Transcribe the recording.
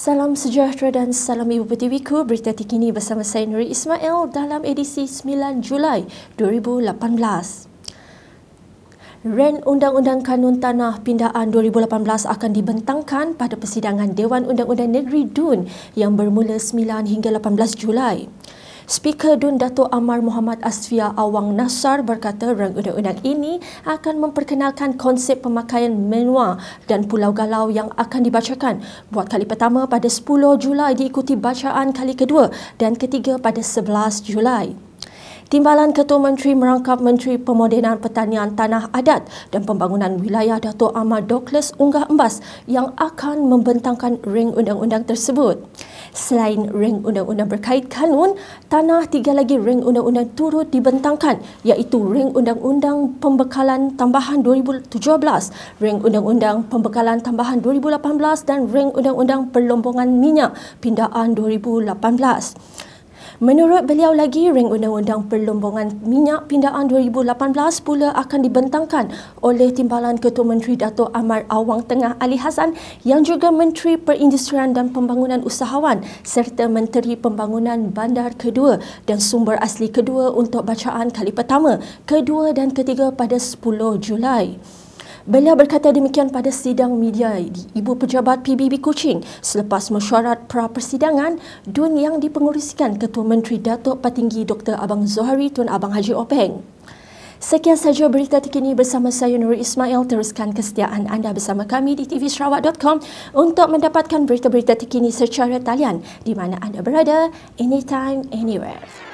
Salam sejahtera dan salam Ibu Pertiwi ku. Berita terkini bersama saya Nuri Ismail dalam edisi 9 Julai 2018. Ren Undang-Undang Kanun Tanah Pindaan 2018 akan dibentangkan pada persidangan Dewan Undang-Undang Negeri DUN yang bermula 9 hingga 18 Julai. Speaker Dun Dato' Amar Muhammad Asfia Awang Nasar berkata rang undang-undang ini akan memperkenalkan konsep pemakaian menua dan Pulau Galau yang akan dibacakan buat kali pertama pada 10 Julai diikuti bacaan kali kedua dan ketiga pada 11 Julai. Timbalan Ketua Menteri merangkap Menteri Pemodenan Pertanian Tanah Adat dan Pembangunan Wilayah Dato Ahmad Douglas Unggah Embas yang akan membentangkan ring undang-undang tersebut. Selain ring undang-undang berkait kanun, tanah tiga lagi ring undang-undang turut dibentangkan iaitu ring undang-undang pembekalan tambahan 2017, ring undang-undang pembekalan tambahan 2018 dan ring undang-undang perlombongan minyak pindaan 2018. Menurut beliau lagi, ring undang-undang perlombongan minyak pindaan 2018 pula akan dibentangkan oleh timbalan Ketua Menteri Dato' Amar Awang Tengah Ali Hassan yang juga Menteri Perindustrian dan Pembangunan Usahawan serta Menteri Pembangunan Bandar Kedua dan Sumber Asli Kedua untuk bacaan kali pertama, kedua dan ketiga pada 10 Julai. Beliau berkata demikian pada sidang media di Ibu Pejabat PBB Kuching selepas mesyuarat pra-persidangan dun yang dipenguruskan Ketua Menteri Datuk Patinggi Dr. Abang Zohari Tun Abang Haji Openg. Sekian sahaja berita terkini bersama saya Nur Ismail. Teruskan kesetiaan anda bersama kami di tvsarawak.com untuk mendapatkan berita-berita terkini secara talian di mana anda berada, anytime, anywhere.